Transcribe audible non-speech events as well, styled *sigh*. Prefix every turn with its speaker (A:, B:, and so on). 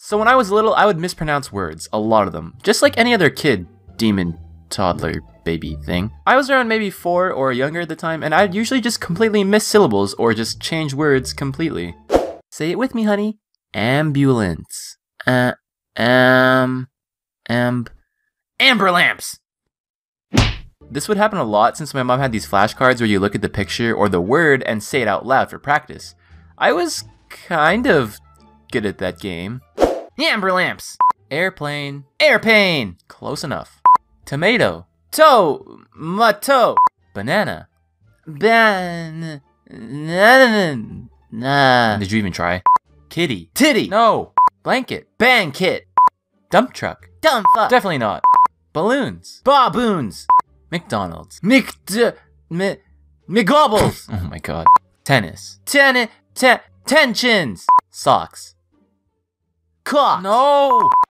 A: So when I was little, I would mispronounce words, a lot of them, just like any other kid, demon, toddler, baby thing. I was around maybe four or younger at the time, and I'd usually just completely miss syllables or just change words completely. Say it with me, honey. Ambulance. Uh, am, amb, amber lamps. This would happen a lot since my mom had these flashcards where you look at the picture or the word and say it out loud for practice. I was kind of good at that game. Amber lamps. Airplane. Airplane. Close enough. Tomato. Toe. Mato. Banana. Ban. Nah. Did you even try? Kitty. Titty. No. Blanket. Bang kit. Dump truck. Dump fuck. Definitely not. Balloons. Baboons. McDonald's. Mc. Mi McGobbles. *laughs* oh my god. Tennis. Tennis. Ten. Tensions. Socks cock. No!